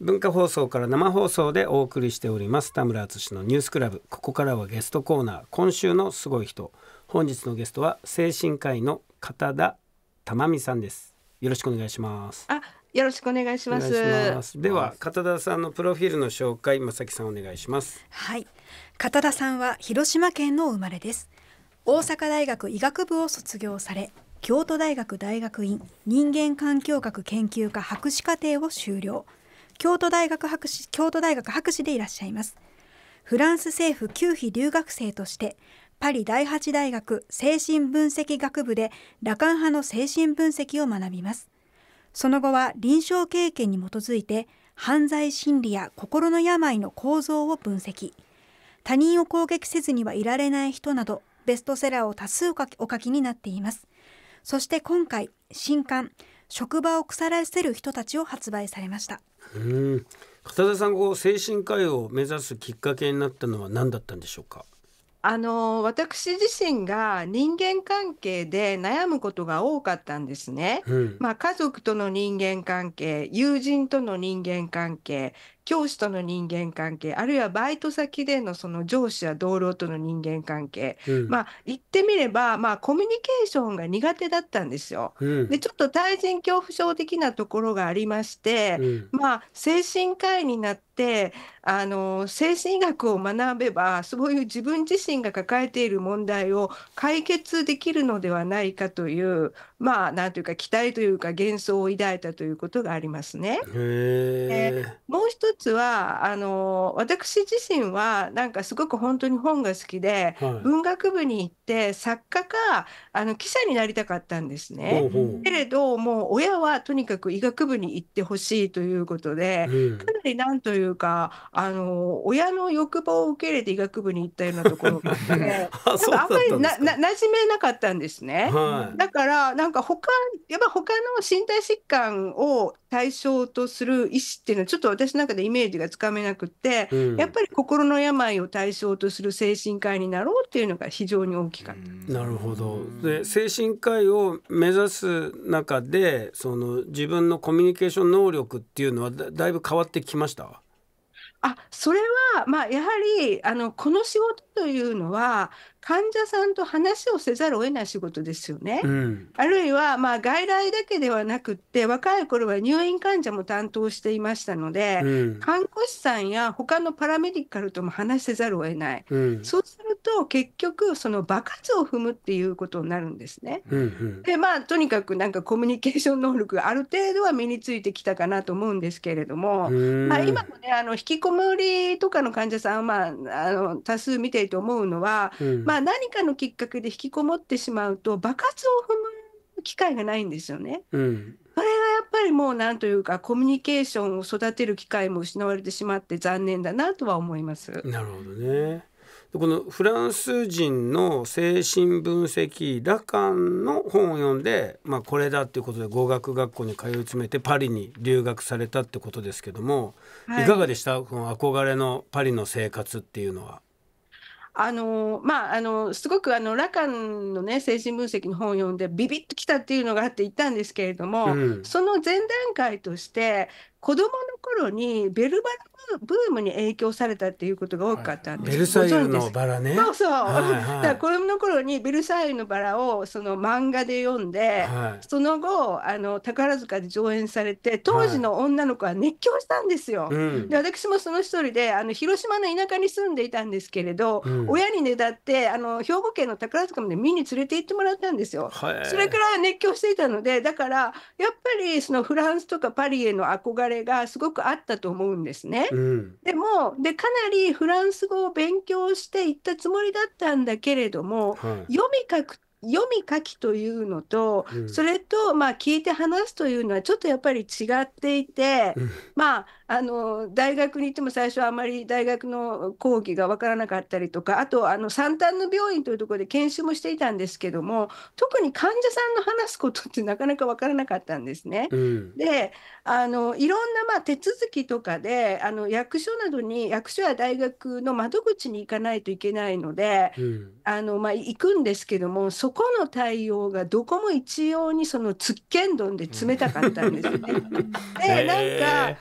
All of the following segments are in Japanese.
文化放送から生放送でお送りしております田村敦のニュースクラブここからはゲストコーナー今週のすごい人本日のゲストは精神科医の片田珠美さんですよろしくお願いしますあよろしくお願いしますでは片田さんのプロフィールの紹介正木さんお願いしますはい片田さんは広島県の生まれです大阪大学医学部を卒業され京都大学大学院人間環境学研究科博士課程を修了京都大学博士京都大学博士でいらっしゃいますフランス政府旧費留学生としてパリ第8大学精神分析学部で羅漢派の精神分析を学びますその後は臨床経験に基づいて犯罪心理や心の病の構造を分析他人を攻撃せずにはいられない人などベストセラーを多数お書きになっていますそして今回新刊職場を腐らせる人たちを発売されましたうん片田さんこう精神科医を目指すきっかけになったのは何だったんでしょうかあの私自身が人間関係で悩むことが多かったんですね、うん、まあ、家族との人間関係友人との人間関係教師との人間関係あるいはバイト先でのその上司や同僚との人間関係、うん、まあ言ってみれば、まあ、コミュニケーションが苦手だったんですよ。うん、でちょっと対人恐怖症的なところがありまして、うん、まあ精神科医になってあの精神医学を学べばそういう自分自身が抱えている問題を解決できるのではないかというまあ何というか期待というか幻想を抱いたということがありますね。もう一つはあの私自身はなんかすごく本当に本が好きで、はい、文学部に行って作家かあの記者になりたかったんですね。ほうほうけれどもう親はとにかく医学部に行ってほしいということで、うん、かなりなんというかあの親の欲望を受け入れて医学部に行ったようなところがあって、ね、なんかあんまりなな馴染めなかったんですね。はい、だからなんか他やっぱ他の身体疾患を対象とする医師っていうのはちょっと私の中でイメージがつかめなくて、うん、やっぱり心の病を対象とする精神科医になろうっていうのが非常に大きかった。なるほどで精神科医を目指す中でその自分のコミュニケーション能力っていうのはだいぶ変わってきましたあそれは、まあ、やはりあのこの仕事というのは患者さんと話をせざるを得ない仕事ですよね。うん、あるいは、まあ、外来だけではなくって若い頃は入院患者も担当していましたので、うん、看護師さんや他のパラメディカルとも話せざるを得ない、うん、そうすると結局その場数を踏むっていうことになるんですね。うんうん、でまあとにかくなんかコミュニケーション能力がある程度は身についてきたかなと思うんですけれども、まあ、今もねあの引きこもりとかの患者さんは、まあ、あの多数見ていて思うのは、うん、まあ、何かのきっかけで引きこもってしまうと爆発を踏む機会がないんですよね。うんそれがやっぱりもう何というかコミュニケーションを育てる機会も失われてしまって残念だなとは思います。なるほどね。このフランス人の精神分析ラカンの本を読んで、まあ、これだっていうことで語学学校に通い詰めてパリに留学されたってことですけども、はい、いかがでしたこの憧れのパリの生活っていうのは。あのまあ、あのすごくあのラカンの、ね、精神分析の本を読んでビビッときたっていうのがあって言ったんですけれども、うん、その前段階として子供の頃にベルバラブームに影響されたっていうことが多かったんです、はい、ベルサイユのバラねそうそう、はいはい、だから子供の頃にベルサイユのバラをその漫画で読んで、はい、その後あの宝塚で上演されて当時の女の子は熱狂したんですよ、はい、で私もその一人であの広島の田舎に住んでいたんですけれど、うん、親にねだってあの兵庫県の宝塚まで見に連れて行ってもらったんですよ、それから熱狂していたのでだからやっぱりそのフランスとかパリへの憧れれがすごくあったと思うんですね。うん、でもでかなりフランス語を勉強していったつもりだったんだけれども、はい、読み書く読み書きというのと、うん、それとまあ聞いて話すというのはちょっとやっぱり違っていて、うん、まああの大学に行っても最初はあまり大学の講義が分からなかったりとかあとあの三反の病院というところで研修もしていたんですけども特に患者さんの話すことって なかなか分からなかったんですね。うん、であのいろんな、まあ、手続きとかであの役所などに役所や大学の窓口に行かないといけないので、うん、あのまあ、行くんですけどもそこの対応がどこも一様にそのつっけんどんで冷たかったんですよね。う ん、でなんか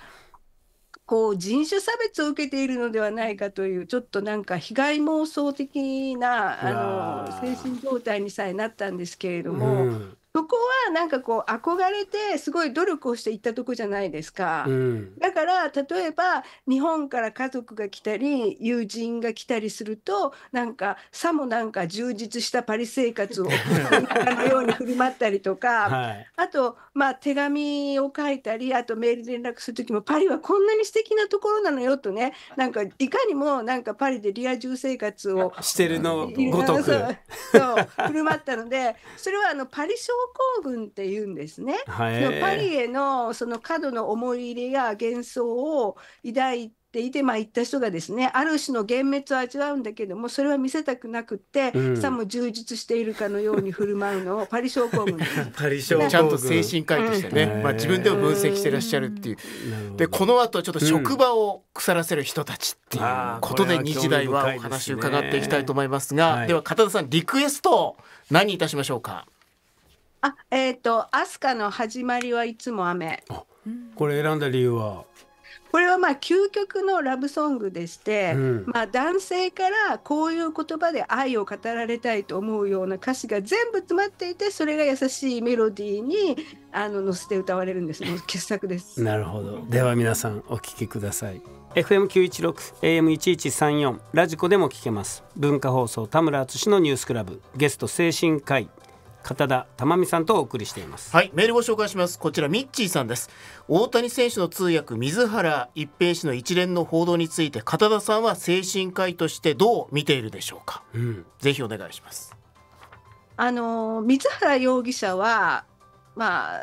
こう人種差別を受けているのではないかというちょっとなんか被害妄想的なあの精神状態にさえなったんですけれども、うん、そこはなんかこう憧れてすごい努力をしていったとこじゃないですか、うん、だから例えば日本から家族が来たり友人が来たりするとなんかさもなんか充実したパリ生活を のように振る舞ったりとか、はい、あとまあ手紙を書いたりあとメールで連絡する時もパリはこんなに素敵なところなのよとねなんかいかにもなんかパリでリア充生活をしてるのごとく そう振る舞ったのでそれはあのパリ商光群って言うんですね。はい、のパリへのその過度の思い入れや幻想を抱いていて、まあ、行った人がですねある種の幻滅を味わうんだけどもそれは見せたくなくって、うん、さも充実しているかのように振る舞うのを パリ症候群パリ症ちゃんと精神科医としてね、うん、まあ、自分でも分析してらっしゃるっていう、うん、でこの後ちょっと職場を腐らせる人たちっていうことで日大はお話を伺っていきたいと思いますが、はでは片田さんリクエスト何いたしましょうかあ、えっ、ー、と、アスカの始まりはいつも雨。これ選んだ理由は。これはまあ究極のラブソングでして、うん、まあ、男性からこういう言葉で愛を語られたいと思うような歌詞が全部詰まっていてそれが優しいメロディーにあの乗せて歌われるんです もう傑作ですなるほどでは皆さんお聞きください FM916 AM1134 ラジコでも聞けます文化放送田村淳のニュースクラブゲスト精神科医片田珠美さんとお送りしていますはいメールご紹介しますこちらミッチーさんです大谷選手の通訳水原一平氏の一連の報道について片田さんは精神科医としてどう見ているでしょうか、うん、ぜひお願いしますあの水原容疑者はまあ、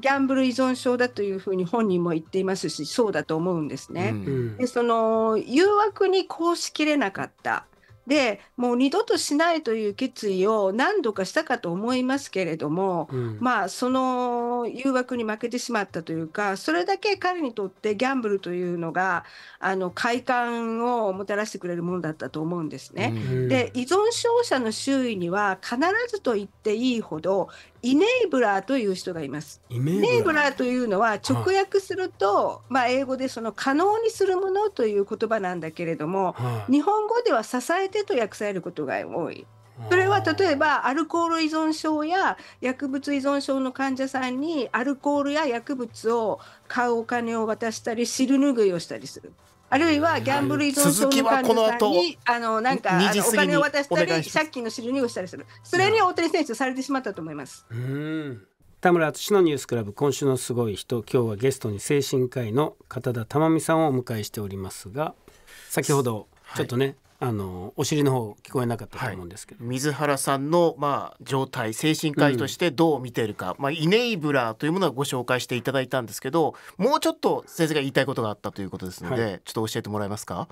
ギャンブル依存症だというふうに本人も言っていますしそうだと思うんですね。うん、でその誘惑にこうしきれなかったでもう二度としないという決意を何度かしたかと思いますけれども、うん、まあその誘惑に負けてしまったというかそれだけ彼にとってギャンブルというのがあの快感をもたらしてくれるものだったと思うんですね。うん、で依存症者の周囲には必ずと言っていいほどイネイブラーという人がいます。イネイブラーというのは直訳すると、はい、まあ、英語でその可能にするものという言葉なんだけれども、はい、日本語では支えてと訳されることが多い。それは例えばアルコール依存症や薬物依存症の患者さんにアルコールや薬物を買うお金を渡したり汁拭いをしたりする。あるいはギャンブル依存症の患者さんに、あのなんかお金を渡したり借金の料にをしたりするそれに大谷選手されてしまったと思います。うん田村敦のニュースクラブ今週のすごい人今日はゲストに精神科医の片田珠美さんをお迎えしておりますが先ほどちょっとね、あのお尻の方聞こえなかったと思うんですけど、はい、水原さんの、まあ、状態精神科医としてどう見ているか、うん、まあ、イネイブラというものはご紹介していただいたんですけどもうちょっと先生が言いたいことがあったということですので、はい、ちょっと教えてもらえますか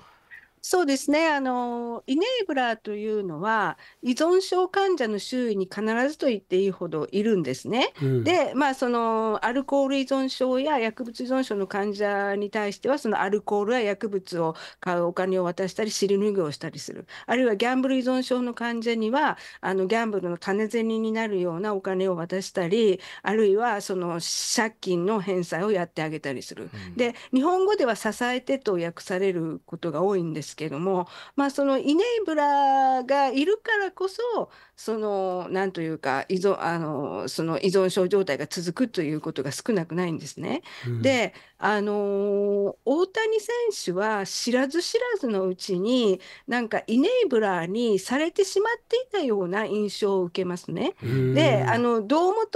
そうですねあのイネーブラーというのは依存症患者の周囲に必ずと言っていいほどいるんですね。うん、でまあそのアルコール依存症や薬物依存症の患者に対してはそのアルコールや薬物を買うお金を渡したり尻拭いをしたりするあるいはギャンブル依存症の患者にはあのギャンブルの金銭になるようなお金を渡したりあるいはその借金の返済をやってあげたりする。うん、で日本語では「支えて」と訳されることが多いんですですけども、まあ、そのイネイブラがいるからこそその何というか依存あのその依存症状態が続くということが少なくないんですね。うん、であの大谷選手は知らず知らずのうちになんかイネイブラーにされてしまっていたような印象を受けますね。うん、であの堂本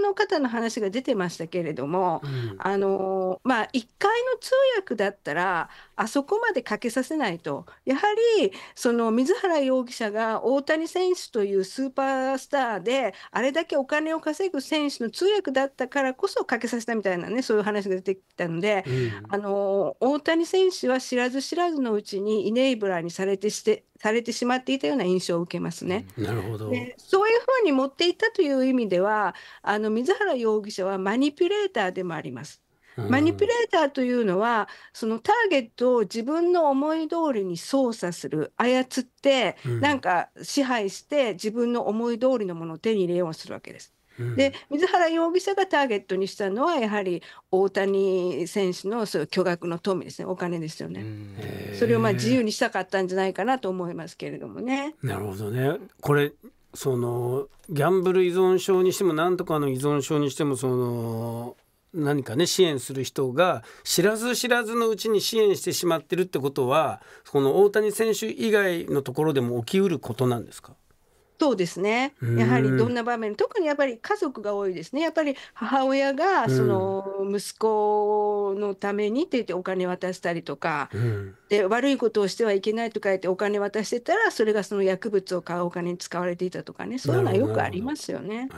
の方の話が出てましたけれども、うん、あのまあ、1回の通訳だったらあそこまでかけさせないとやはりその水原容疑者が大谷選手というスーパースターであれだけお金を稼ぐ選手の通訳だったからこそかけさせたみたいなねそういう話が出てきたので、うん、あの大谷選手は知らず知らずのうちにイネイブラーにされてしてされてしまっていたような印象を受けますね。なるほどそういうふうに持っていったという意味ではあの水原容疑者はマニピュレーターでもあります。マニピュレーターというのはそのターゲットを自分の思い通りに操作する操って、うん、なんか支配して自分の思い通りのものを手に入れようとするわけです。で水原容疑者がターゲットにしたのはやはり大谷選手のそういう巨額の富ですねお金ですよね。それをまあ自由にしたかったんじゃないかなと思いますけれどもね。なるほどねこれそのギャンブル依存症にしても何とかの依存症にしてもその何かね支援する人が知らず知らずのうちに支援してしまってるってことはこの大谷選手以外のところでも起きうることなんですかそうですね。やはりどんな場面、特にやっぱり家族が多いですね。やっぱり母親がその息子のためにって言ってお金渡したりとか、うん、で悪いことをしてはいけないとか言ってお金渡してたら、それがその薬物を買うお金に使われていたとかね、そういうのはよくありますよね。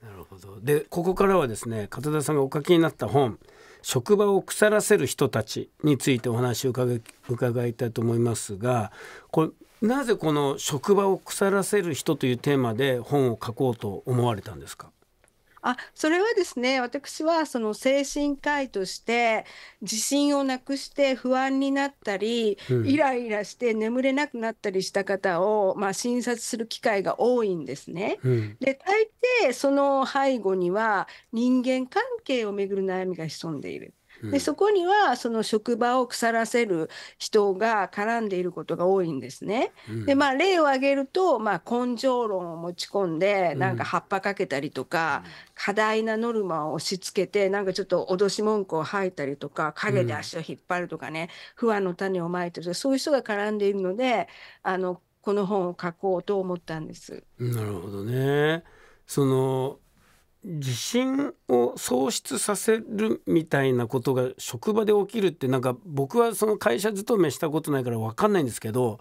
なるほど。で、ここからはですね、片田さんがお書きになった本。職場を腐らせる人たちについてお話を伺いたいと思いますがこれなぜこの職場を腐らせる人というテーマで本を書こうと思われたんですかあそれはですね私はその精神科医として自信をなくして不安になったり、うん、イライラして眠れなくなったりした方を、まあ、診察する機会が多いんですね。うん、で大抵その背後には人間関係をめぐる悩みが潜んでいる。でそこにはその職場を腐らせる人が絡んでいることが多いんですね。でまあ例を挙げると、まあ、根性論を持ち込んでなんか葉っぱかけたりとか、うん、過大なノルマを押し付けてなんかちょっと脅し文句を吐いたりとか陰で足を引っ張るとかね、うん、不安の種をまいてるとかそういう人が絡んでいるのであのこの本を書こうと思ったんです。なるほどねその自信を喪失させるみたいなことが職場で起きるってなんか僕はその会社勤めしたことないから分かんないんですけど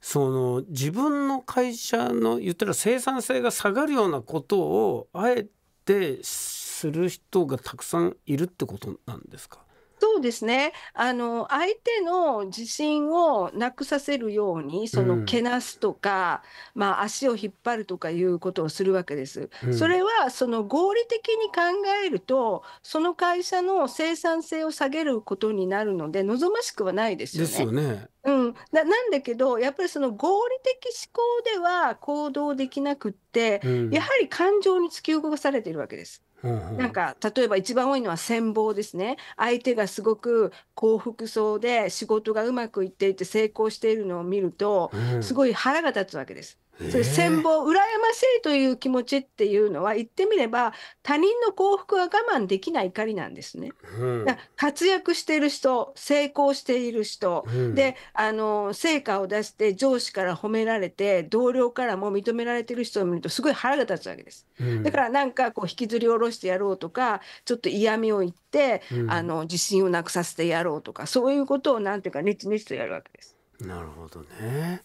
その自分の会社の言ったら生産性が下がるようなことをあえてする人がたくさんいるってことなんですかそうですね。あの、相手の自信をなくさせるように、その、けなすとか、まあ、足を引っ張るとかいうことをするわけです。うんそれは、その、合理的に考えると、その会社の生産性を下げることになるので、望ましくはないですよですよね。ね。うん、ななんだけどやっぱりその合理的思考では行動できなくって、うんやはり感情に突き動かされているわけです。なんか例えば一番多いのは羨望ですね相手がすごく幸福そうで仕事がうまくいっていて成功しているのを見ると、うん、すごい腹が立つわけです。それう羨望羨ましいという気持ちっていうのは言ってみれば他人の幸福は我慢できない怒りなんですね。うん、活躍している人成功している人、うん、であの成果を出して上司から褒められて同僚からも認められてる人を見るとすごい腹が立つわけです。うん、だからなんかこう引きずり下ろしてやろうとかちょっと嫌味を言って、あの自信をなくさせてやろうとかそういうことをなんていうかねちねちとやるわけです。なるほどね。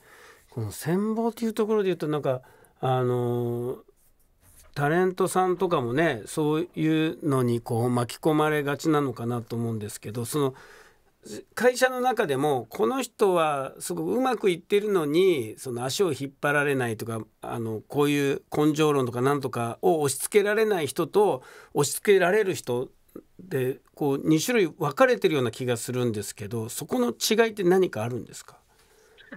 この羨望っていうところで言うとなんかあのタレントさんとかもねそういうのにこう巻き込まれがちなのかなと思うんですけどその会社の中でもこの人はすごくうまくいってるのにその足を引っ張られないとかあのこういう根性論とかなんとかを押し付けられない人と押し付けられる人でこう2種類分かれてるような気がするんですけどそこの違いって何かあるんですか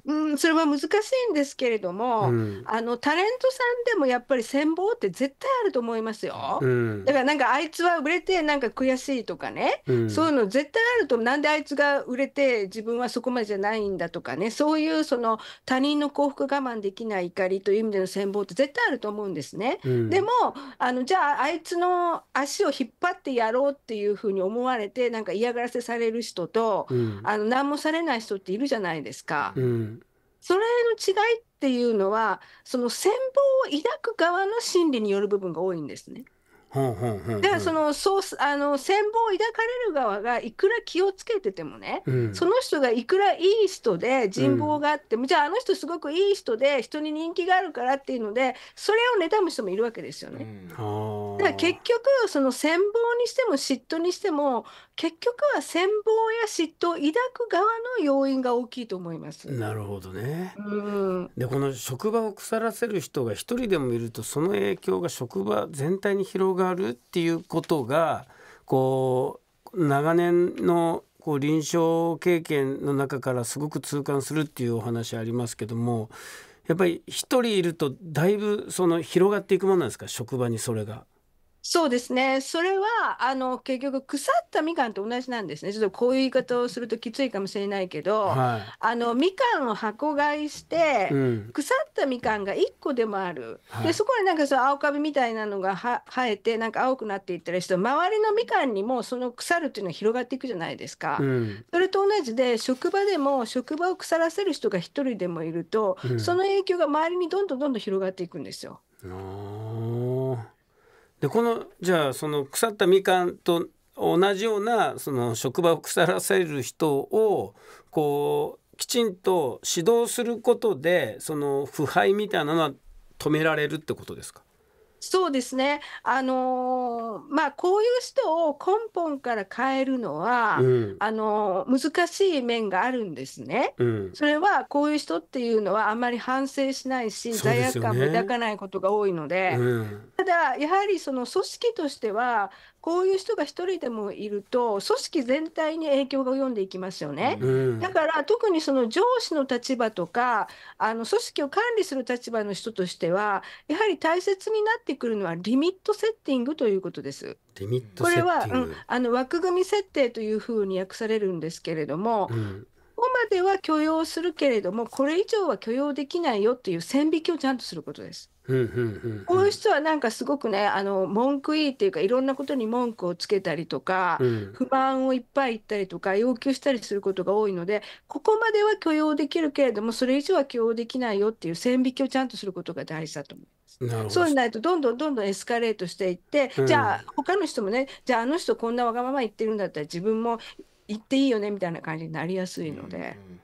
うん、それは難しいんですけれども、うん、あのタレントさんでもやっぱり戦望って絶対あると思いますよ。うん、だからなんかあいつは売れてなんか悔しいとかね、うん、そういうの絶対あるとなんであいつが売れて自分はそこまでじゃないんだとかねそういうその他人の幸福我慢できない怒りという意味での戦望って絶対あると思うんですね。でもあのじゃああいつの足を引っ張ってやろうっていうふうに思われてなんか嫌がらせされる人と、あの何もされない人っているじゃないですか。それの違いっていうのはその戦望を抱く側の心理による部分が多いんですね。だからそのあの戦望を抱かれる側がいくら気をつけててもね、うん、その人がいくらいい人で人望があっても、うん、じゃああの人すごくいい人で人に人気があるからっていうのでそれを妬む人もいるわけですよね。うん、だから結局その戦望にしても嫉妬にしても結局は羨望や嫉妬を抱く側の要因が大きいと思います。なるほどね。うん、でこの職場を腐らせる人が一人でもいるとその影響が職場全体に広がるっていうことがこう長年のこう臨床経験の中からすごく痛感するっていうお話ありますけどもやっぱり一人いるとだいぶその広がっていくものなんですか職場にそれが。そうですね。それは、あの、結局、腐ったみかんと同じなんですね。ちょっとこういう言い方をするときついかもしれないけど、はい、あの、みかんを箱買いして、うん、腐ったみかんが1個でもある。はい、で、そこになんかその青カビみたいなのがは生えて、なんか青くなっていったりして、周りのみかんにもその腐るっていうのは広がっていくじゃないですか。うん、それと同じで、職場でも、職場を腐らせる人が1人でもいると、うん、その影響が周りにどんどんどんどん広がっていくんですよ。でこのじゃあその腐ったみかんと同じようなその職場を腐らせる人をこうきちんと指導することでその腐敗みたいなのは止められるってことですかそうですね。あのーまあ、こういう人を根本から変えるのは、うんあのー難しい面があるんですね。うん、それはこういう人っていうのはあんまり反省しないし、罪悪感も抱かないことが多いので、うんただやはりその組織としてはこういう人が1人でもいると組織全体に影響が及んでいきますよね、うん、だから特にその上司の立場とかあの組織を管理する立場の人としてはやはり大切になってくるのはリミットセッティングということです。これは、うん、あの枠組み設定というふうに訳されるんですけれども、うんここまでは許容するけれども、これ以上は許容できないよっていう線引きをちゃんとすることです。こういう人はなんかすごくねあの文句いいっていうかいろんなことに文句をつけたりとか、うん、不満をいっぱい言ったりとか要求したりすることが多いのでここまでは許容できるけれどもそれ以上は許容できないよっていう線引きをちゃんとすることが大事だと思います。そうないとどんどんどんどんエスカレートしていって、うん、じゃあ他の人もねじゃああの人こんなわがまま言ってるんだったら自分も言っていいよねみたいな感じになりやすいので。うん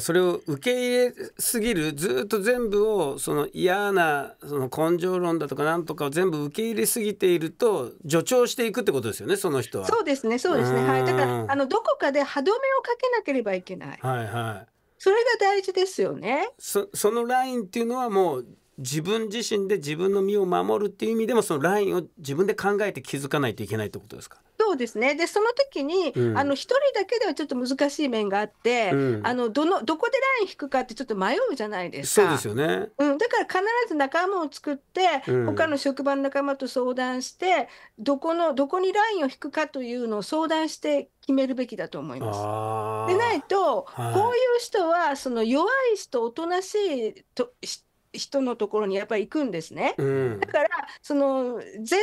それを受け入れすぎるずっと全部をその嫌なその根性論だとかなんとかを全部受け入れすぎていると助長していくってことですよねその人は。そうですねそうですねはいだからあのどこかで歯止めをかけなければいけない。はいはい。それが大事ですよね。そそのラインっていうのはもう自分自身で自分の身を守るっていう意味でもそのラインを自分で考えて気づかないといけないってことですかそうですねでその時に、うん、あの一人だけではちょっと難しい面があって、うん、あのどのどこでライン引くかってちょっと迷うじゃないですかそうですよね、うん、だから必ず仲間を作って、うん、他の職場の仲間と相談してどこのどこにラインを引くかというのを相談して決めるべきだと思います。でないと、はい、こういう人はその弱い人おとなしいと人のところにやっぱり行くんですね。うん、だからその全体で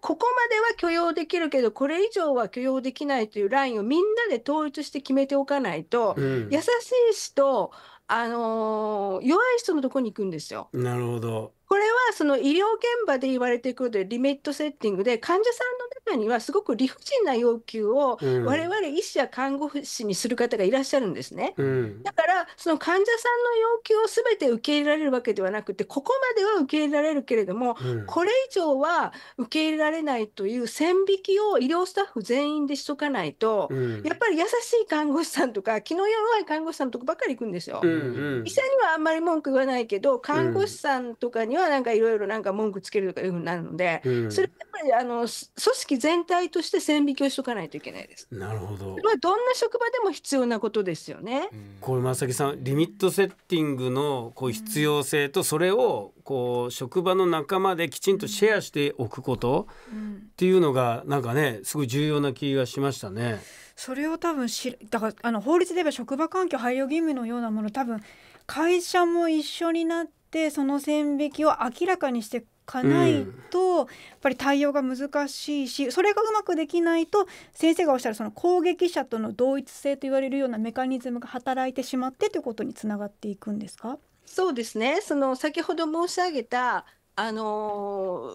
ここまでは許容できるけどこれ以上は許容できないというラインをみんなで統一して決めておかないと、うん、優しい人あのー、弱い人のところに行くんですよ。なるほど。これはその医療現場で言われてくるリミットセッティングで患者さんの中にはすごく理不尽な要求を我々医師や看護師にする方がいらっしゃるんですね、うん、だからその患者さんの要求を全て受け入れられるわけではなくてここまでは受け入れられるけれども、うん、これ以上は受け入れられないという線引きを医療スタッフ全員でしとかないと、うん、やっぱり優しい看護師さんとか気の弱い看護師さんとかばっかり行くんですよ。うんうん、医者にはあんまり文句言わないけど看護師さんとかににはなんかいろいろなんか文句つけるとかいうふうになるので、うん、それやっぱりあの組織全体として線引きをしとかないといけないです。なるほど。まあどんな職場でも必要なことですよね。これ正木さんリミットセッティングのこう必要性とそれをこう職場の仲間できちんとシェアしておくことっていうのがなんかねすごい重要な気がしましたね。それを多分しだからあの法律で言えば職場環境配慮義務のようなもの多分会社も一緒になってってその線引きを明らかにしていかないと、やっぱり対応が難しいしそれがうまくできないと先生がおっしゃるその攻撃者との同一性と言われるようなメカニズムが働いてしまってということにつながっていくんですかそうですねその先ほど申し上げたあの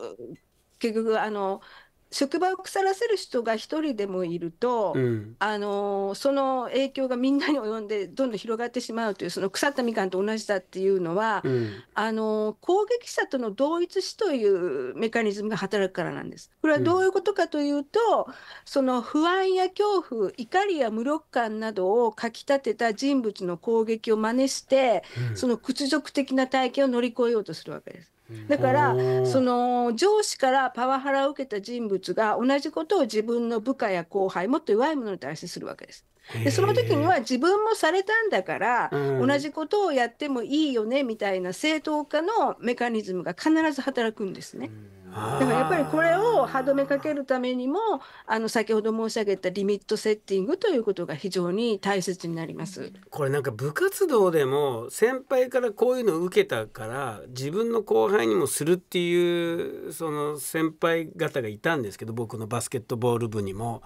結局あのー職場を腐らせる人が一人でもいると、うん、あのその影響がみんなに及んでどんどん広がってしまうというその腐ったみかんと同じだっていうのは、うん、あの攻撃者との同一視というメカニズムが働くからなんです。これはどういうことかというと、うん、その不安や恐怖怒りや無力感などをかきたてた人物の攻撃を真似して、その屈辱的な体験を乗り越えようとするわけです。だからその上司からパワハラを受けた人物が同じことを自分の部下や後輩もっと弱いものに対してするわけです。でその時には自分もされたんだから、うん、同じことをやってもいいよねみたいな正当化のメカニズムが必ず働くんですね。うんだからやっぱりこれを歯止めかけるためにもあの先ほど申し上げたリミットセッティングということが非常に大切になりますこれなんか部活動でも先輩からこういうのを受けたから自分の後輩にもするっていうその先輩方がいたんですけど僕のバスケットボール部にも。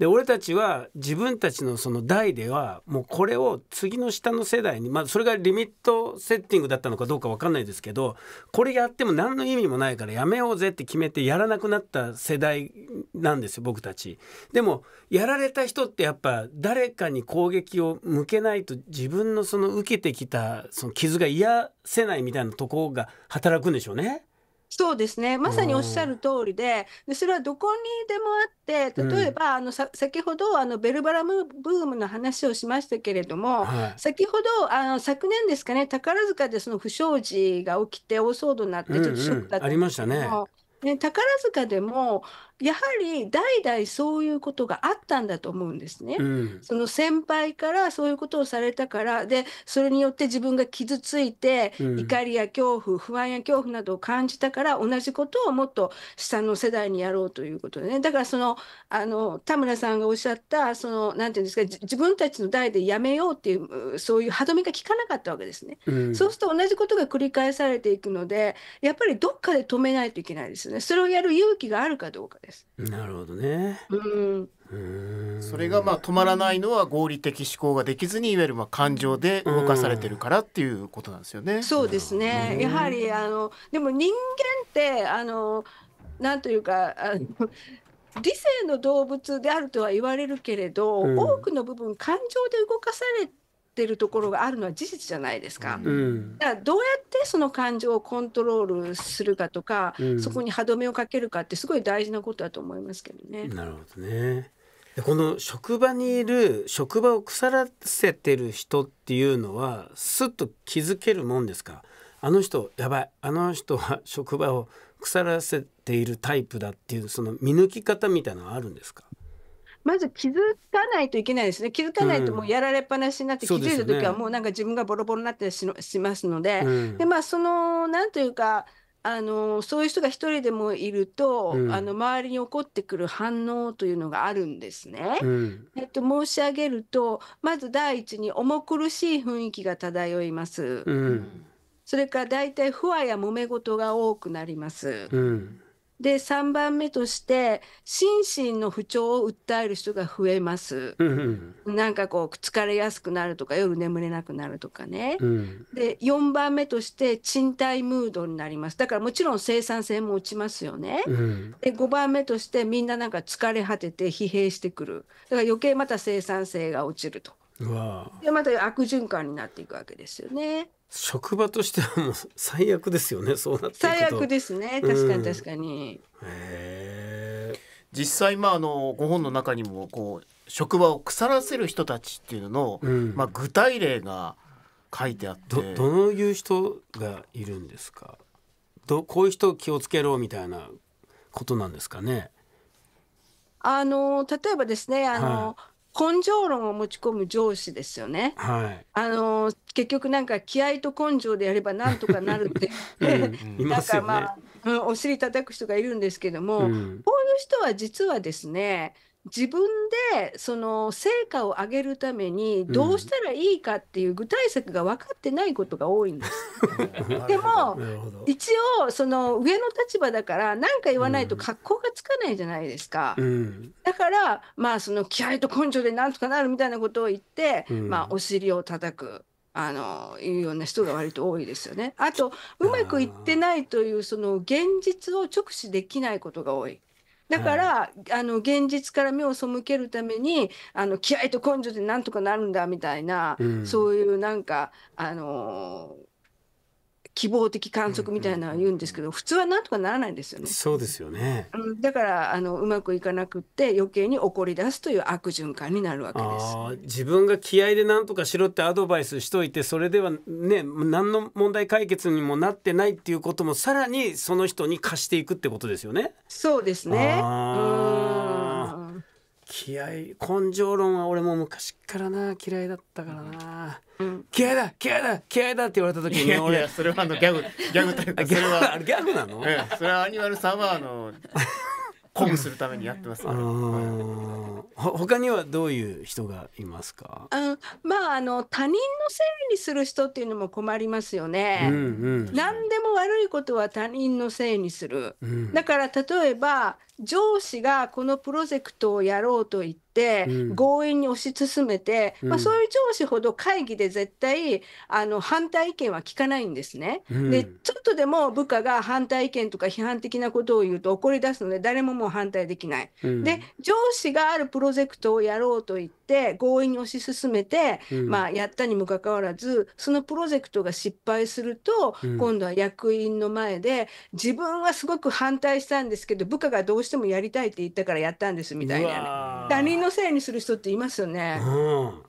で俺たちは自分たちのその代ではもうこれを次の下の世代に、まあ、それがリミットセッティングだったのかどうか分かんないですけどこれやっても何の意味もないからやめようぜって決めてやらなくなった世代なんですよ僕たち。でもやられた人ってやっぱ誰かに攻撃を向けないと自分のその受けてきたその傷が癒せないみたいなところが働くんでしょうね。そうですね。まさにおっしゃる通りで、でそれはどこにでもあって、例えば、あのさ先ほどあのベルバラムブームの話をしましたけれども、はい先ほどあの昨年ですかね、宝塚でその不祥事が起きて大騒動になって、ちょっとショックだったんですけどね宝塚でもやはり代々そういうことがあったんだと思うんですね。うん、その先輩からそういうことをされたからでそれによって自分が傷ついて、うん、怒りや恐怖不安や恐怖などを感じたから同じことをもっと下の世代にやろうということでねだからそのあの田村さんがおっしゃったその何て言うんですか自分たちの代でやめようっていうそういう歯止めが効かなかったわけですね。うん、そうすると同じことが繰り返されていくのでやっぱりどっかで止めないといけないですよね。それをやる勇気があるかどうかでです。なるほどね。うん。それがまあ止まらないのは合理的思考ができずにいわゆるまあ感情で動かされてるからっていうことなんですよね。そうですね。やはりあのでも人間ってあのなんというかあの。理性の動物であるとは言われるけれど、うん、多くの部分感情で動かされってるところがあるのは事実じゃないですか。うん、だからどうやってその感情をコントロールするかとか、うん、そこに歯止めをかけるかってすごい大事なことだと思いますけどね。なるほどね。この職場にいる職場を腐らせてる人っていうのはすっと気づけるもんですかあの人やばいあの人は職場を腐らせているタイプだっていうその見抜き方みたいなのはあるんですかまず気づかないといけないですね気づかないともうやられっぱなしになって、気づいた時はもうなんか自分がボロボロになってしのしますのでうん、でまあそのなんというかあのそういう人が一人でもいると、うん、あの周りに起こってくる反応というのがあるんですね。うん、えっと、申し上げるとまず第一に重苦しい雰囲気が漂います。うん、それから大体不和や揉め事が多くなります。うで3番目として心身の不調を訴える人が増えます。なんかこう疲れやすくなるとか夜眠れなくなるとかね。うん、で4番目として賃貸ムードになります。だからもちろん生産性も落ちますよね。うん、で5番目としてみんななんか疲れ果てて疲弊してくる。だから余計また生産性が落ちると。でまた悪循環になっていくわけですよね。職場としてはもう最悪ですよねそうなって最悪ですね確かに確かに、うん、実際まああのご本の中にもこう職場を腐らせる人たちっていうのの、うん、まあ、具体例が書いてあってどういう人がいるんですかどこういう人気をつけろみたいなことなんですかねあの例えばですねあの、はい根性論を持ち込む上司ですよね。はい、あの結局なんか気合と根性でやればなんとかなるってうん、なんかまあ、ね、うん、お尻叩く人がいるんですけども、うん、こういう人は実はですね自分でその成果を上げるためにどうしたらいいかっていう具体策が分かってないことが多いんです。うん、でも一応その上の立場だから何か言わないと格好がつかないじゃないですか。うん、だからまあその気合と根性でなんとかなるみたいなことを言って、うん、まあお尻を叩く。あのいうような人が割と多いですよね。あとうまくいってないというその現実を直視できないことが多い。だから、はい、あの現実から目を背けるためにあの気合と根性でなんとかなるんだみたいな、うん、そういうなんかあのー希望的観測みたいなのを言うんですけど、普通はなんとかならないんですよね。そうですよね。だからあのうまくいかなくって余計に怒り出すという悪循環になるわけです。自分が気合で何とかしろってアドバイスしといてそれではね何の問題解決にもなってないっていうこともさらにその人に貸していくってことですよね。そうですね。うん。気合根性論は俺も昔からな嫌いだったからな、うん、嫌いだ嫌いだ嫌いだって言われた時に俺いやそれはあのギャグギャグというそれはギャグなの、ええ、それはアニマルサマーの 鼓舞するためにやってます、ね、あのー、他にはどういう人がいますか。あまああの他人のせいにする人っていうのも困りますよね。うんうん、何でも悪いことは他人のせいにする。うん、だから例えば上司がこのプロジェクトをやろうと言って、うん、強引に推し進めて、うん、まあ、そういう上司ほど会議で絶対あの反対意見は聞かないんですね、うん、でちょっとでも部下が反対意見とか批判的なことを言うと怒り出すので誰ももう反対できない、で上司があるプロジェクトをやろうと言ってって強引に推し進めて、うん、まあ、やったにもかかわらずそのプロジェクトが失敗すると、うん、今度は役員の前で自分はすごく反対したんですけど部下がどうしてもやりたいって言ったからやったんですみたいな、ね、他人のせいにする人っていますよね。うん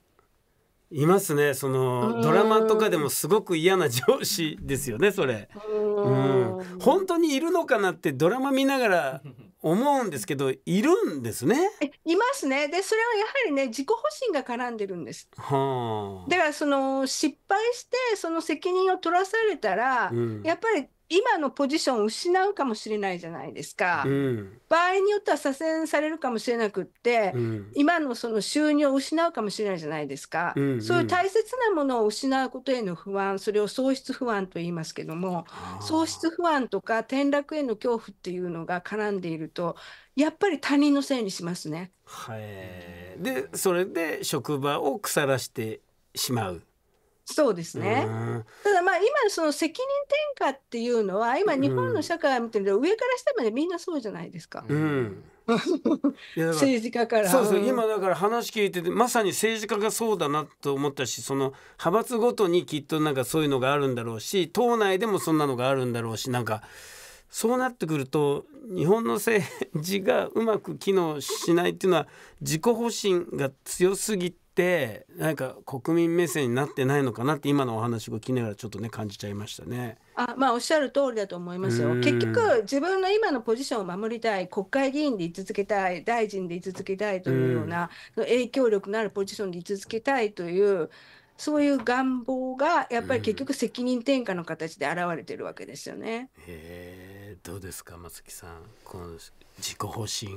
いますねそのドラマとかでもすごく嫌な上司ですよねそれうん本当にいるのかなってドラマ見ながら思うんですけどいるんですね。いますね。でそれはやはりね自己保身が絡んでるんです。はあ、ではその失敗してその責任を取らされたら、うん、やっぱり今のポジションを失うかもしれないじゃないですか、うん、場合によっては左遷されるかもしれなくって、うん、今のその収入を失うかもしれないじゃないですか、うんうん、そういう大切なものを失うことへの不安それを喪失不安と言いますけども喪失不安とか転落への恐怖っていうのが絡んでいるとやっぱり他人のせいにしますね。はいでそれで職場を腐らしてしまう。そうですね。ただまあ今その責任転嫁っていうのは今日本の社会を見てると上から下までみんなそうじゃないですか。うん、政治家から。そうそう、うん、今だから話聞いててまさに政治家がそうだなと思ったしその派閥ごとにきっとなんかそういうのがあるんだろうし党内でもそんなのがあるんだろうしなんか。そうなってくると日本の政治がうまく機能しないっていうのは自己保身が強すぎってなんか国民目線になってないのかなって今のお話を聞きながらちょっとね感じちゃいましたね。あまあおっしゃる通りだと思いますよ。結局自分の今のポジションを守りたい国会議員で居続けたい大臣で居続けたいというような、う影響力のあるポジションで居続けたいというそういう願望がやっぱり結局責任転嫁の形で現れてるわけですよね。へえ。どうですか松木さんこの自己保身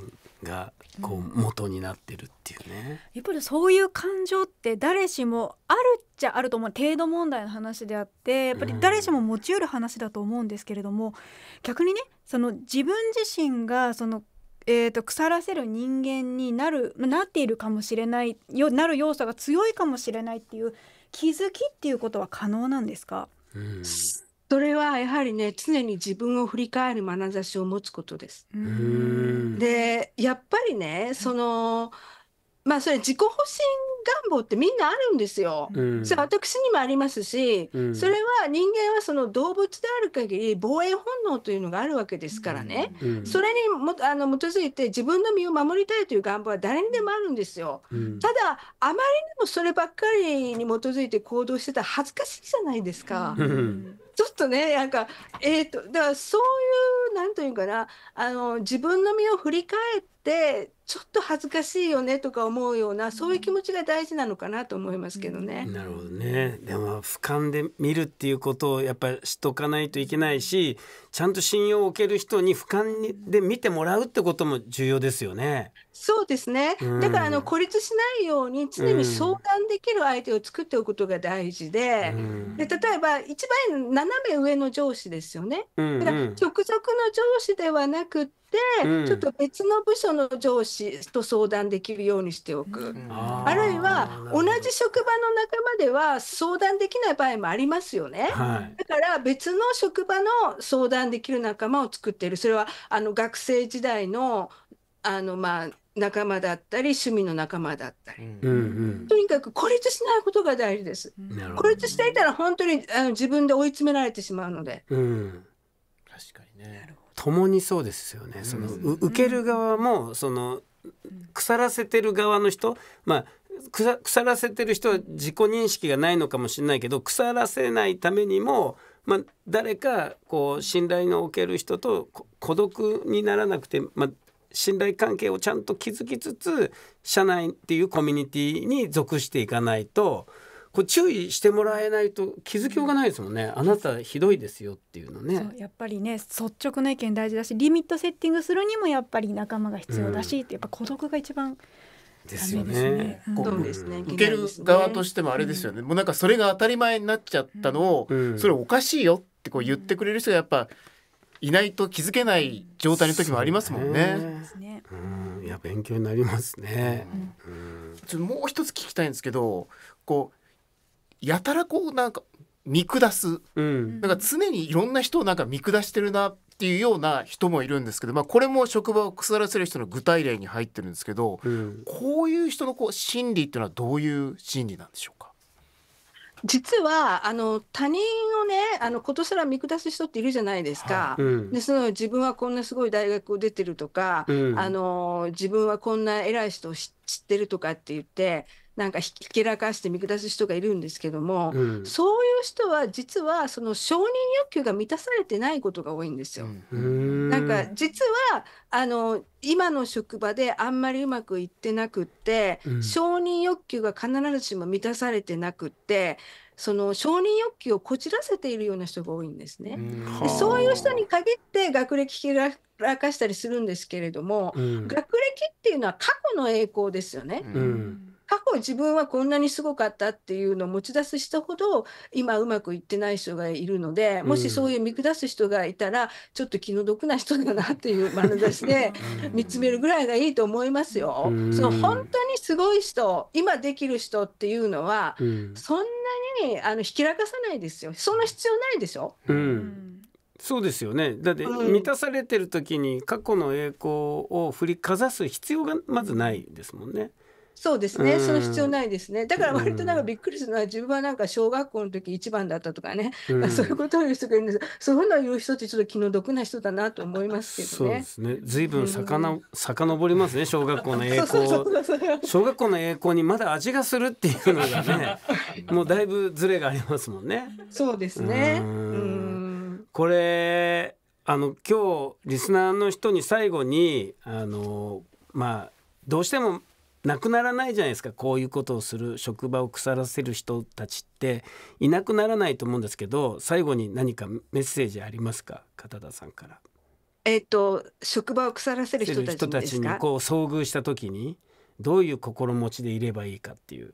がこう元になってるっていうね、うん、やっぱりそういう感情って誰しもあるっちゃあると思う程度問題の話であってやっぱり誰しも持ちうる話だと思うんですけれども、うん、逆にねその自分自身がそのえーと、と腐らせる人間になるなっているかもしれないよなる要素が強いかもしれないっていう気づきっていうことは可能なんですか、うんそれはやはりね常に自分を振り返る眼差しを持つことです。でやっぱりねそのまあそれ自己保身願望ってみんなあるんですよ。うん、それ私にもありますし、うん、それは人間はその動物である限り防衛本能というのがあるわけですからね、うん、それにもあの基づいて自分の身を守りたいという願望は誰にでもあるんですよ。ただあまりにもそればっかりに基づいて行動してたら恥ずかしいじゃないですか。ちょっとねなんかえっ、ー、とだからそういうなんというかなあの自分の身を振り返って。ってちょっと恥ずかしいよねとか思うようなそういう気持ちが大事なのかなと思いますけどね。なるほどねでも俯瞰で見るっていうことをやっぱりしとかないといけないしちゃんと信用を受ける人に俯瞰で見てもらうってことも重要ですよね。そうですね、うん、だからあの孤立しないように常に相談できる相手を作っておくことが大事でうん、で例えば一番斜め上の上司ですよね。だから直属の上司ではなく、うん、ちょっと別の部署の上司と相談できるようにしておく、うん、ああるいは同じ職場の仲間では相談できない場合もありますよね、はい、だから別の職場の相談できる仲間を作っているそれはあの学生時代のあのまあ仲間だったり趣味の仲間だったり、うんうん、とにかく孤立しないことが大事です、うん、孤立していたら本当にあの自分で追い詰められてしまうので、うん、確かにね共にそうですよね。その、受ける側もその腐らせてる側の人、まあ腐らせてる人は自己認識がないのかもしれないけど腐らせないためにも、まあ、誰かこう信頼のおける人と孤独にならなくて、まあ、信頼関係をちゃんと築きつつ社内っていうコミュニティに属していかないと。こう注意してもらえないと気づきようがないですもんね、あなたひどいですよっていうのねやっぱりね率直な意見大事だしリミットセッティングするにもやっぱり仲間が必要だし、うん、やっぱ孤独が一番ですよね。そうですね。受ける側としてもあれですよね。もうなんかそれが当たり前になっちゃったのを、それおかしいよってこう言ってくれる人がやっぱいないと気づけない状態の時もありますもんね。うん、いや勉強になりますね。うん、ちょっともう一つ聞きたいんですけど、こうやたらこうなんか見下す、うん、なんか常にいろんな人をなんか見下してるなっていうような人もいるんですけど、まあ、これも職場を腐らせる人の具体例に入ってるんですけど、うん、こういう人のこう心理っていうのはどういう心理なんでしょうか実はあの他人をねあのことすら見下す人っているじゃないですか、はいうん、でその自分はこんなすごい大学を出てるとか、うん、あの自分はこんな偉い人を知ってるとかって言ってなんかひけらかして見下す人がいるんですけども、うん、そういう人は実はその承認欲求が満たされてないことが多いんですよ。うん、なんか実はあの今の職場であんまりうまくいってなくって、うん、承認欲求が必ずしも満たされてなくってその承認欲求をこじらせているような人が多いんですね。でそういう人に限って学歴ひらかしたりするんですけれども、学歴っていうのは過去の栄光ですよね。うん過去自分はこんなにすごかったっていうのを持ち出す人ほど今うまくいってない人がいるのでもしそういう見下す人がいたら、ちょっと気の毒な人だなっていう眼差しで見つめるぐらいがいいと思いますよ。その本当にすごい人今できる人っていうのは、そんなにあのひきらかさないですよその必要ないでしょ。うんそうですよねだって満たされてる時に過去の栄光を振りかざす必要がまずないですもんね。そうですね、その必要ないですね。だから割となんかびっくりするのは、自分はなんか小学校の時一番だったとかね、まあ、そういうことを言う人がいるんですそういうのを言う人ってちょっと気の毒な人だなと思いますけどね。そうですね。随分遡、うん、遡りますね、小学校の栄光。小学校の栄光にまだ味がするっていうのがね、もうだいぶズレがありますもんね。そうですね。うん。これあの今日リスナーの人に最後にあのまあどうしてもなくならないじゃないですかこういうことをする職場を腐らせる人たちっていなくならないと思うんですけど最後に何かメッセージありますか片田さんから。えっと職場を腐らせる人たちにこう遭遇した時にどういう心持ちでいればいいかっていう。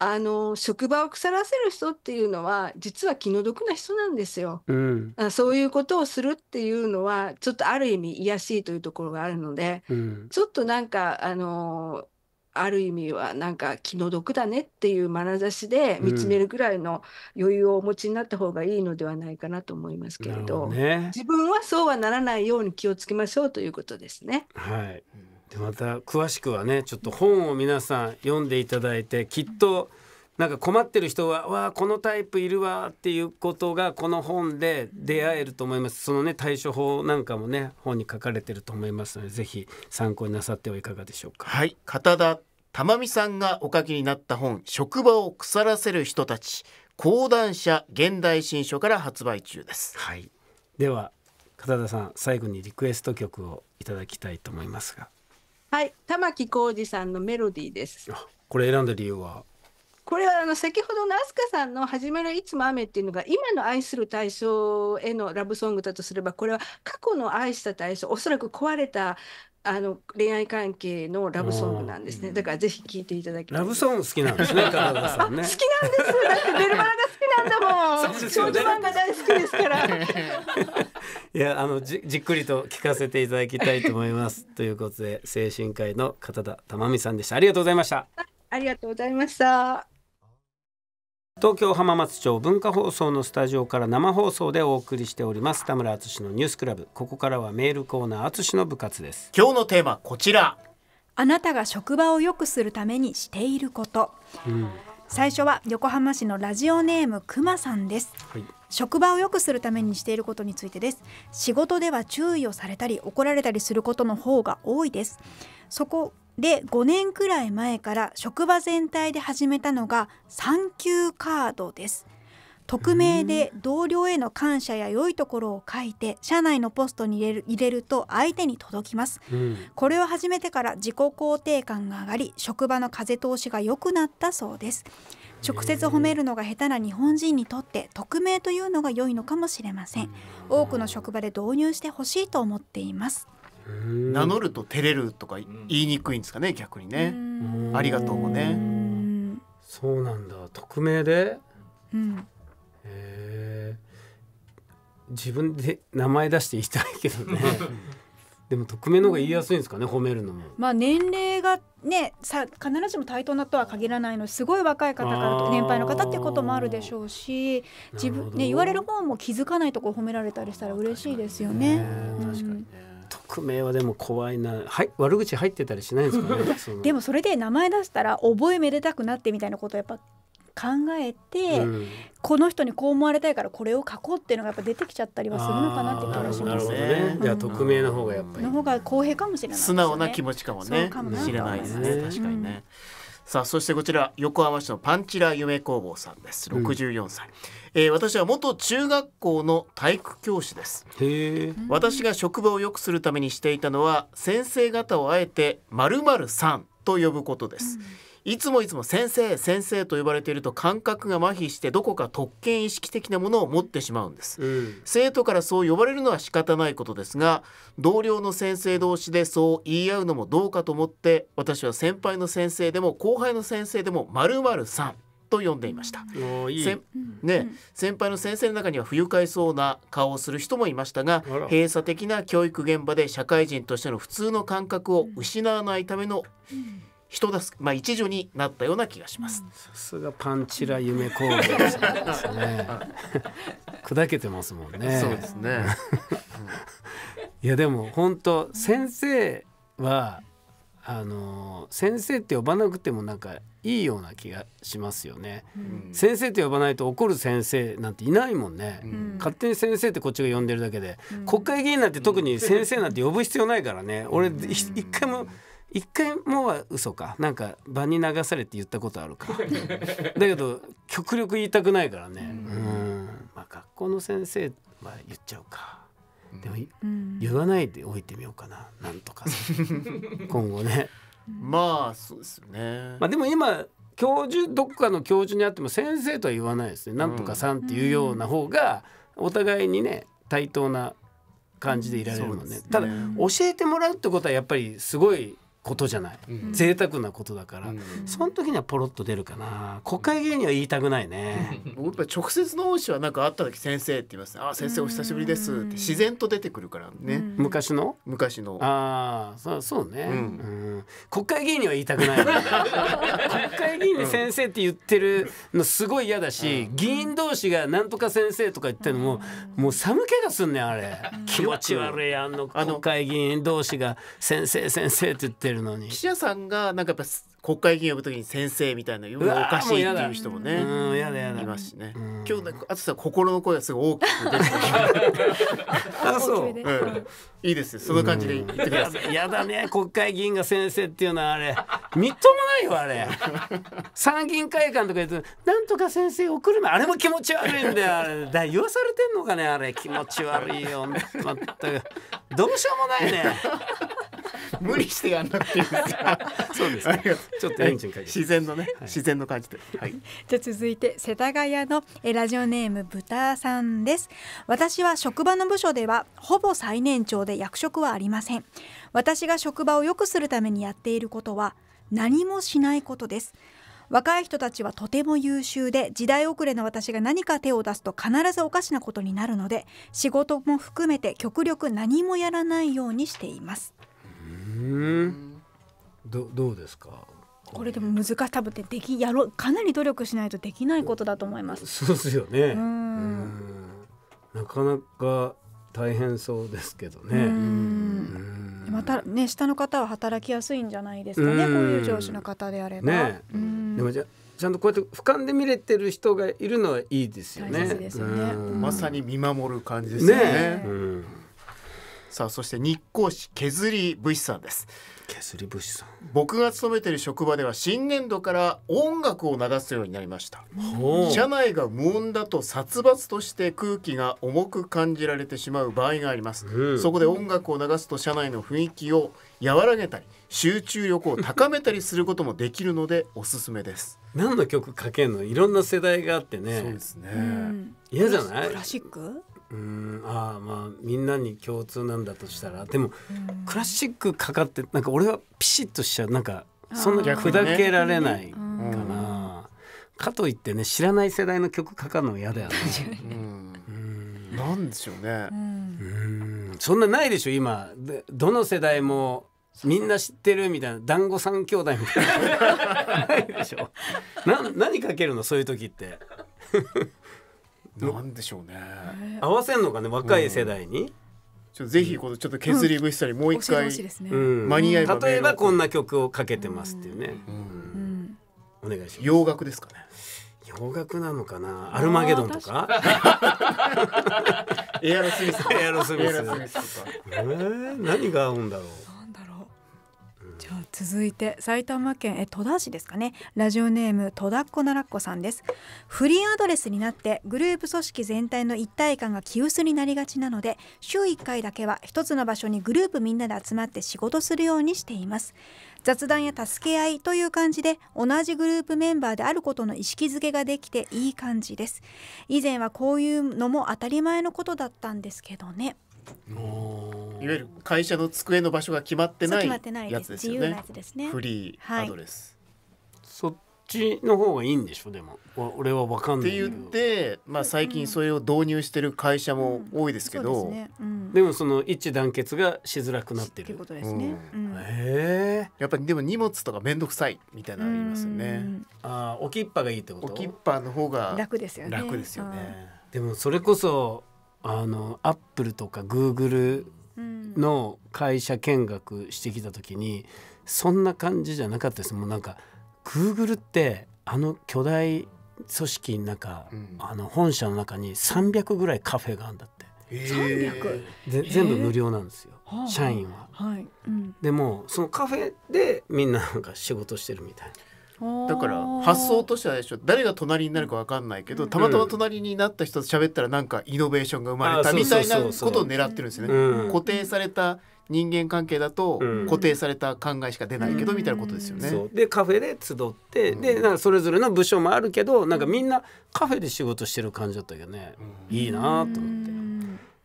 あの職場を腐らせる人っていうのは実は気の毒な人なんですよ、うん、そういうことをするっていうのはちょっとある意味卑しいというところがあるので、うん、ちょっとなんかあのある意味はなんか気の毒だねっていう眼差しで見つめるぐらいの余裕をお持ちになった方がいいのではないかなと思いますけれど、うんどね、自分はそうはならないように気をつけましょうということですね。はい、でまた詳しくはねちょっと本を皆さん読んでいただいてきっとなんか困ってる人は「わあこのタイプいるわ」っていうことがこの本で出会えると思いますそのね対処法なんかもね本に書かれてると思いますので是非参考になさってはいかがでしょうか。はい片田珠美さんがお書きになった本「職場を腐らせる人たち」講談社現代新書から発売中です。はい、では片田さん最後にリクエスト曲をいただきたいと思いますが。はい玉置浩二さんのメロディーですこれ選んだ理由はこれはあの先ほどの飛鳥さんの「始めるいつも雨」っていうのが今の愛する対象へのラブソングだとすればこれは過去の愛した対象おそらく壊れたあの恋愛関係のラブソングなんですね。だからぜひ聞いていただきラブソング好きなんですね。さんね好きなんです。だってベルマラが好きなんだもん。ね、少女漫画大好きですから。いやあのじじっくりと聞かせていただきたいと思います。ということで精神科医の片田珠美さんでした。ありがとうございました。ありがとうございました。東京浜松町文化放送のスタジオから生放送でお送りしております田村敦のニュースクラブここからはメールコーナー敦の部活です今日のテーマこちらあなたが職場を良くするためにしていること、うん、最初は横浜市のラジオネームくまさんです、はい、職場を良くするためにしていることについてです仕事では注意をされたり怒られたりすることの方が多いですそこで5年くらい前から職場全体で始めたのがサンキューカードです匿名で同僚への感謝や良いところを書いて社内のポストに入れる入れると相手に届きます、うん、これを始めてから自己肯定感が上がり職場の風通しが良くなったそうです直接褒めるのが下手な日本人にとって匿名というのが良いのかもしれません多くの職場で導入してほしいと思っています名乗ると照れるとか言いにくいんですかね逆にねありがとうもねそうなんだ匿名で、うん、えー、自分で名前出して言いたいけどね でも匿名の方が言いやすいんですかね、うん、褒めるのも。まあ年齢がねさ必ずしも対等なとは限らないのすごい若い方から年配の方っていうこともあるでしょうし自分ね言われる方も気づかないとこ褒められたりしたら嬉しいですよね。確かにね、うん匿名はでも怖いな、はい、悪口入ってたりしないんですかね でもそれで名前出したら覚えめでたくなってみたいなことやっぱ考えて、うん、この人にこう思われたいからこれを書こうっていうのがやっぱ出てきちゃったりはするのかなって気がしますね。じゃあ匿名の方がやっぱり、の方が公平かもしれない、ね、素直な気持ちかもね。かもしれないですね。確かにね。うんさあそしてこちら横浜市のパンチラ夢工房さんです64歳、うん、えー、私は元中学校の体育教師です私が職場を良くするためにしていたのは先生方をあえて〇〇さんと呼ぶことです、うんいつもいつも先生先生と呼ばれていると感覚が麻痺してどこか特権意識的なものを持ってしまうんです、うん、生徒からそう呼ばれるのは仕方ないことですが同僚の先生同士でそう言い合うのもどうかと思って私は先輩の先生でも後輩の先生でも〇〇さんと呼んでいましたいい、ね、先輩の先生の中には不愉快そうな顔をする人もいましたが閉鎖的な教育現場で社会人としての普通の感覚を失わないための、うん人助け、まあ、一助になったような気がします。さすがパンチラ夢工業ですね。砕けてますもんね。そうですね。いやでも本当先生はあの先生って呼ばなくてもなんかいいような気がしますよね。うん、先生って呼ばないと怒る先生なんていないもんね。うん、勝手に先生ってこっちが呼んでるだけで、うん、国会議員なんて特に先生なんて呼ぶ必要ないからね。俺一回も。一回もは嘘かなんか場に流されて言ったことあるかだけど極力言いたくないからねうんまあ学校の先生は言っちゃうかでも、うん、言わないでおいてみようかななんとか 今後ねまあそうですねまあでも今教授どっかの教授にあっても先生とは言わないですね、うん、なんとかさんっていうような方がお互いにね対等な感じでいられるのね、ね、ただ教えてもらうってことはやっぱりすごいことじゃない、うん、贅沢なことだから、うん、その時にはポロッと出るかな国会議員には言いたくないね、うん、やっぱ直接の恩師はなんかあった時先生って言いますあ先生お久しぶりですって自然と出てくるからね昔の昔のああそそうね、うん国会議員には言いたくない、ね、国会議員に先生って言ってるのすごい嫌だし、議員同士が何とか先生とか言ってるのももう寒気がすんねんあれ気持ち悪いあの国会議員同士が先生先生って言ってるるのに記者さんがなんかやっぱ国会議員呼ぶときに先生みたいな呼ぶおかしいっていう人もねうんやだやだいますしね今日なんかあとさ心の声がすごい大きく出て あそう、うん、いいですその感じで言ってくださいやだね国会議員が先生っていうのはあれみっともないよあれ参議院会館とか言うとなんとか先生送るのあれも気持ち悪いんだよあれだ言わされてんのかねあれ気持ち悪いよまったくどうしようもないね 無理してやんなくていいですかそうです、ね、ちょっとエンジンかけ、はい、自然のね、はい、自然の感じで、はい、じゃ続いて世田谷のラジオネーム豚さんです私は職場の部署ではほぼ最年長で役職はありません私が職場を良くするためにやっていることは何もしないことです若い人たちはとても優秀で時代遅れの私が何か手を出すと必ずおかしなことになるので仕事も含めて極力何もやらないようにしていますうんどどうですかこれでも難しい多分できやろかなり努力しないとできないことだと思いますそうですよねうんなかなか大変そうですけどねまたね下の方は働きやすいんじゃないですかねこういう上司の方であれば、ね、でもじゃちゃんとこうやって俯瞰で見れてる人がいるのはいいですよね。ですよねまさに見守る感じですね。ねさあそして日光市削り物資さんです削り物資さん僕が勤めている職場では新年度から音楽を流すようになりました社内が無音だと殺伐として空気が重く感じられてしまう場合があります、うん、そこで音楽を流すと社内の雰囲気を和らげたり集中力を高めたりすることもできるのでおすすめです何の曲かけんのいろんな世代があってねそうですね嫌、うん、じゃないクラシックうんああまあみんなに共通なんだとしたらでもクラシックかかってなんか俺はピシッとしちゃうなんかそんな砕けられないかな、かといってね知らない世代の曲かかるの嫌だよね。うんなんでしょうね。うんそんなないでしょ今どの世代もみんな知ってるみたいな団子三兄弟みたいな ないでしょな何かけるのそういう時ってなんでしょうね合わせるのかね若い世代に、ちょぜひこのちょっと削り節さにもう一回、間に合えば例えばこんな曲をかけてますっていうね、お願いします洋楽ですかね洋楽なのかなアルマゲドンとかエアロスミス エアロスミスとえ何が合うんだろうじゃあ続いて埼玉県え戸田市ですかねラジオネーム戸田っ子奈良っ子さんですフリーアドレスになってグループ組織全体の一体感が気薄になりがちなので週1回だけは一つの場所にグループみんなで集まって仕事するようにしています雑談や助け合いという感じで同じグループメンバーであることの意識づけができていい感じです以前はこういうのも当たり前のことだったんですけどねいわゆる会社の机の場所が決まってないやつですよね。ねフリーアドレス。はい、そっちの方がいいんでしょでも俺はわかんない。って言って、まあ、最近それを導入してる会社も多いですけど、でもその一致団結がしづらくなってる。ってですね。ええー、やっぱりでも荷物とか面倒くさいみたいなのありますよね。ああ置きっぱがいいってこと置きっぱの方が楽ですよね。楽ですよね。でもそれこそあのアップルとかグーグルの会社見学してきた時にそんな感じじゃなかったですもうなんかグーグルってあの巨大組織の中、うん、あの本社の中に300ぐらいカフェがあるんだって。300で全部無料なんですよ、社員は。はい、うん、でもそのカフェでみんななんか仕事してるみたいな。だから発想としてはでしょ誰が隣になるか分かんないけど、うん、たまたま隣になった人と喋ったらなんかイノベーションが生まれたみたいなことを狙ってるんですよね。固定された人間関係だと固定された考えしか出ないけどみたいなことですよね。うん、でカフェで集って、でなんかそれぞれの部署もあるけどなんかみんなカフェで仕事してる感じだったけどね、いいなと思って。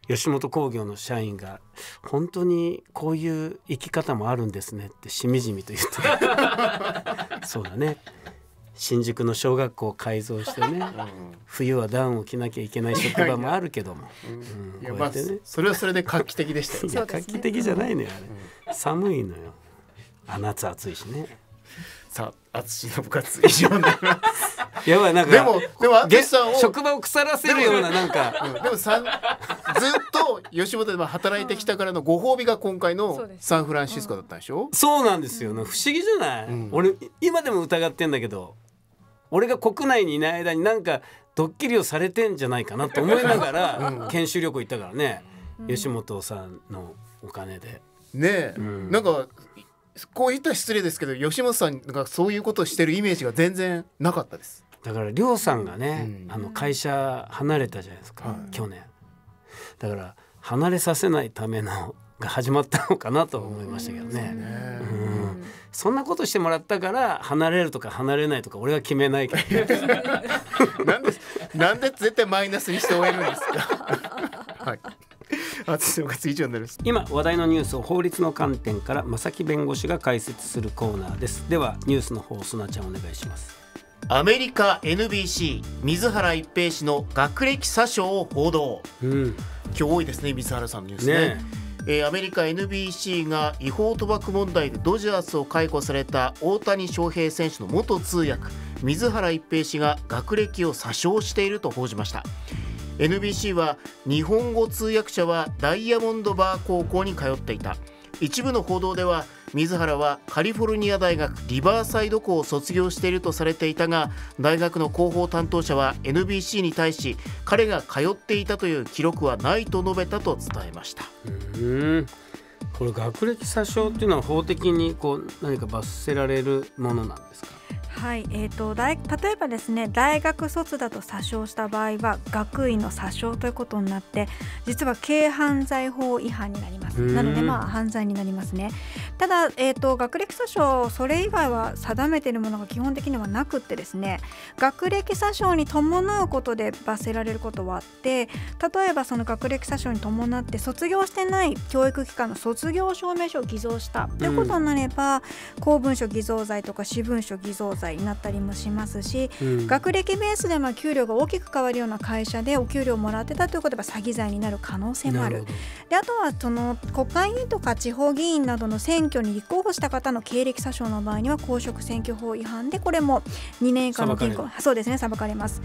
吉本興業の社員が「本当にこういう生き方もあるんですね」ってしみじみと言って そうだね新宿の小学校を改造してね、うん、冬はダウンを着なきゃいけない職場もあるけどもそれはそれで画期的でしたよ、ね、い画期的じゃないのよあれ、うん、寒いのよあ夏暑いしね。さあ淳の部活以上になります やばいなんかでもでもさんを職場を腐らせるようななんか、でもさんずっと吉本で働いてきたからのご褒美が今回のサンフランシスコだったでしょ、うそうなんですよ、不思議じゃない、うん、俺今でも疑ってんだけど俺が国内にいない間になんかドッキリをされてんじゃないかなと思いながら、研修旅行行ったからね、吉本さんのお金で。ねえ、うん、なんかこう言ったら失礼ですけど吉本さんがそういうことをしてるイメージが全然なかったですだから亮さんがね、うん、あの会社離れたじゃないですか、去年だから離れさせないためのが始まったのかなと思いましたけどね。うん、そんなことしてもらったから離れるとか離れないとか俺は決めないけど なんでなんで絶対マイナスにして終えるんですか、はい淳 の活以上になります今話題のニュースを法律の観点から正木弁護士が解説するコーナーですではニュースの方すなちゃんお願いしますアメリカ NBC 水原一平氏の学歴詐称を報道、うん、今日多いですね水原さんのニュースねねえー、アメリカ NBC が違法賭博問題でドジャースを解雇された大谷翔平選手の元通訳水原一平氏が学歴を詐称していると報じました NBC は日本語通訳者はダイヤモンドバー高校に通っていた一部の報道では水原はカリフォルニア大学リバーサイド校を卒業しているとされていたが大学の広報担当者は NBC に対し彼が通っていたという記録はないと述べたと伝えましたこれ学歴詐称っていうのは法的にこう何か罰せられるものなんですかはい、えーと、と例えばですね大学卒だと詐称した場合は学位の詐称ということになって実は軽犯罪法違反になりますなのでまあ犯罪になりますねただ、えーと、と学歴詐称それ以外は定めているものが基本的にはなくってですね学歴詐称に伴うことで罰せられることはあって例えばその学歴詐称に伴って卒業してない教育機関の卒業証明書を偽造したということになれば公文書偽造罪とか私文書偽造罪歳になったりもしますし、うん、学歴ベースでまあ給料が大きく変わるような会社でお給料をもらってたということは詐欺罪になる可能性もあるであとはその国会議員とか地方議員などの選挙に立候補した方の経歴詐称の場合には公職選挙法違反でこれも2年以下の禁錮そうですね裁かれます。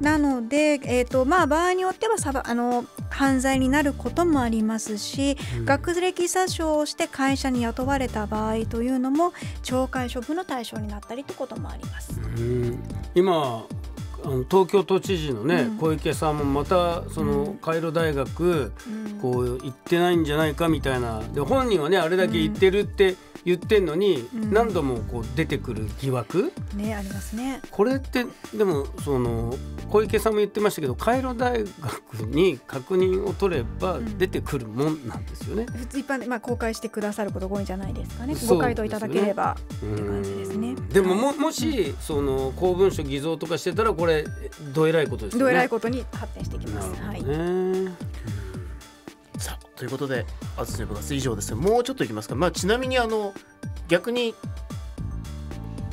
なので、えーとまあ、場合によってはさばあの犯罪になることもありますし、うん、学歴詐称をして会社に雇われた場合というのも懲戒処分の対象になったりということこともあります。今あの東京都知事のね、うん、小池さんもまたそのカイロ大学、こう行ってないんじゃないかみたいなで本人はねあれだけ行ってるって言ってんのに、何度もこう出てくる疑惑、ねありますねこれってでもその小池さんも言ってましたけどカイロ大学に確認を取れば出てくるもんなんですよね、うん、普通一般で、まあ、公開してくださること多いじゃないですかねご回答いただければで、ね,、感じですねでもももし、その公文書偽造とかしてたらこれどえらいことですねどえらいことに発展していきます、ね、はいということで、あずと部活以上ですもうちょっといきますか。まあ、ちなみに、あの、逆に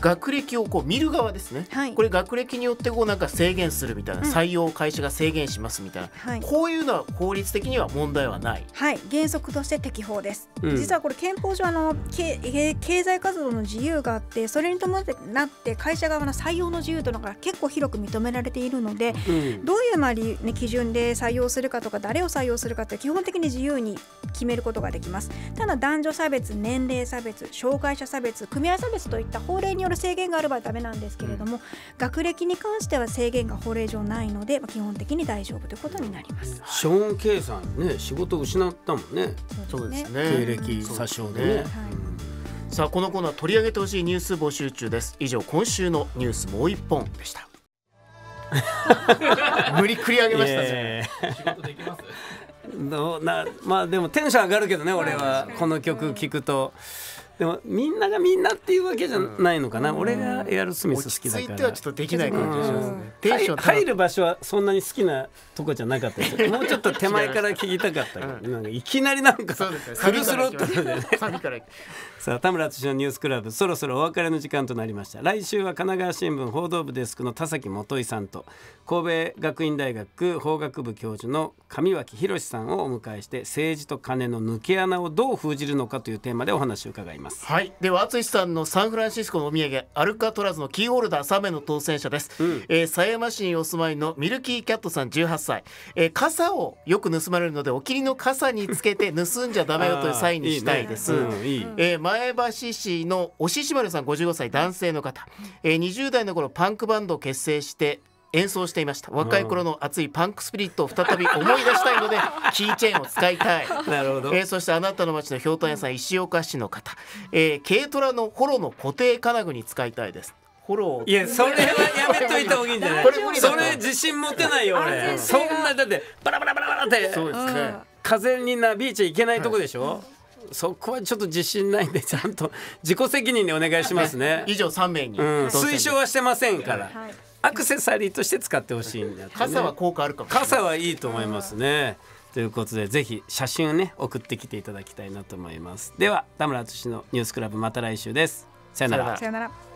学歴をこう見る側ですね、はい、これ学歴によってこうなんか制限するみたいな、うん、採用会社が制限しますみたいな、はい、こういうのは法律的には問題はないはい原則として適法です、うん、実はこれ憲法上あの経済活動の自由があってそれに伴って会社側の採用の自由というのが結構広く認められているので、うん、どういうまあ、ね、基準で採用するかとか誰を採用するかって基本的に自由に決めることができますただ男女差別年齢差別障害者差別組合差別といった法令によるろ制限がある場合だめなんですけれども、うん、学歴に関しては制限が法令上ないので、まあ、基本的に大丈夫ということになります。ショーン・ケイさんね仕事失ったもんね。そうですね、ね、経歴詐称でね。ねさあこのコーナー取り上げてほしいニュース募集中です以上今週のニュースもう一本でした 無理くり上げました仕事できます どうなまあでもテンション上がるけどね俺はこの曲聴くと。でもみんながみんなっていうわけじゃないのかな、うん、俺がエアロスミス好きだから落ち着いてはちょっとできない感じがしますね、うん、入る場所はそんなに好きなとこじゃなかったです もうちょっと手前から聞きたかったけど、うん、なんかいきなりなんかフルスロットルでねさあ田村淳のニュースクラブそろそろお別れの時間となりました来週は神奈川新聞報道部デスクの田崎元井さんと神戸学院大学法学部教授の上脇博さんをお迎えして政治と金の抜け穴をどう封じるのかというテーマでお話を伺いますますはいでは淳さんのサンフランシスコのお土産アルカトラズのキーホルダー3名の当選者です、うん、えー、狭山市にお住まいのミルキーキャットさん18歳、えー、傘をよく盗まれるのでお気りの傘につけて 盗んじゃダメよというサインにしたいですえ前橋市の押ししさん55歳男性の方、えー、20代の頃パンクバンドを結成して演奏していました若い頃の熱いパンクスピリットを再び思い出したいので キーチェーンを使いたいなるほど、えー、そしてあなたの町のひょうたん屋さん石岡市の方、えー、軽トラのホロの固定金具に使いたいですロいやそれはやめといた方がいいんじゃないそれ自信持てないよ俺そんなだってバラバラバラバラってそうですね風になびいちゃいけないとこでしょ、はいそこはちょっと自信ないんでちゃんと自己責任でお願いしますね。以上3名に、うん、推奨はしてませんから。はいアクセサリーとして使ってほしいんだ、ね、傘は効果あるかも傘はいいと思いますねということでぜひ写真をね送ってきていただきたいなと思いますでは田村淳のニュースクラブまた来週ですさよならさよなら